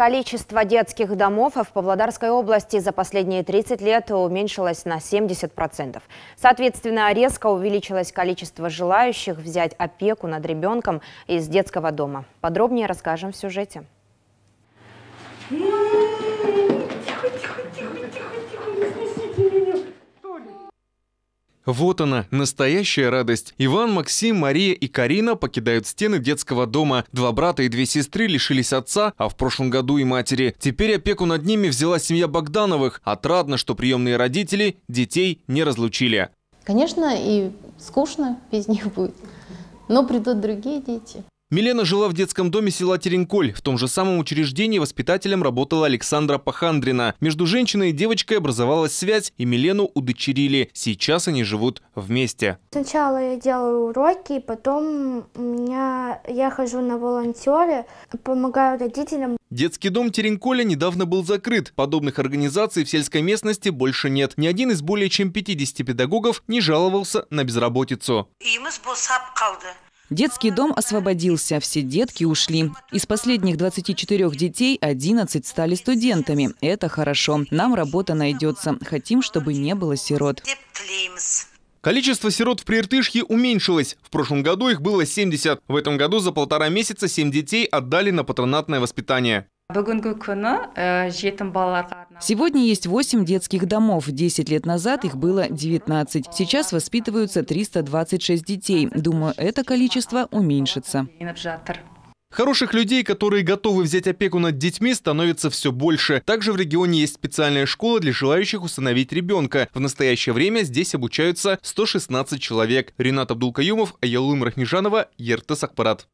Количество детских домов в Павлодарской области за последние 30 лет уменьшилось на 70%. Соответственно, резко увеличилось количество желающих взять опеку над ребенком из детского дома. Подробнее расскажем в сюжете. Тихо, тихо, тихо, тихо, тихо, вот она, настоящая радость. Иван, Максим, Мария и Карина покидают стены детского дома. Два брата и две сестры лишились отца, а в прошлом году и матери. Теперь опеку над ними взяла семья Богдановых. Отрадно, что приемные родители детей не разлучили. Конечно, и скучно без них будет, но придут другие дети. Милена жила в детском доме села Теренколь. В том же самом учреждении воспитателем работала Александра Пахандрина. Между женщиной и девочкой образовалась связь, и Милену удочерили. Сейчас они живут вместе. Сначала я делаю уроки, потом у меня я хожу на волонтеры, помогаю родителям. Детский дом Теренколя недавно был закрыт. Подобных организаций в сельской местности больше нет. Ни один из более чем 50 педагогов не жаловался на безработицу. Детский дом освободился, все детки ушли. Из последних 24 детей 11 стали студентами. Это хорошо. Нам работа найдется. Хотим, чтобы не было сирот. Количество сирот в Прииртышье уменьшилось. В прошлом году их было 70. В этом году за полтора месяца 7 детей отдали на патронатное воспитание. Сегодня есть 8 детских домов. 10 лет назад их было 19. Сейчас воспитываются 326 детей. Думаю, это количество уменьшится. Хороших людей, которые готовы взять опеку над детьми, становится все больше. Также в регионе есть специальная школа для желающих установить ребенка. В настоящее время здесь обучаются 116 человек. Ренат Абдулкаюмов, Аялым Рахмижанова, Ертес Акпарат.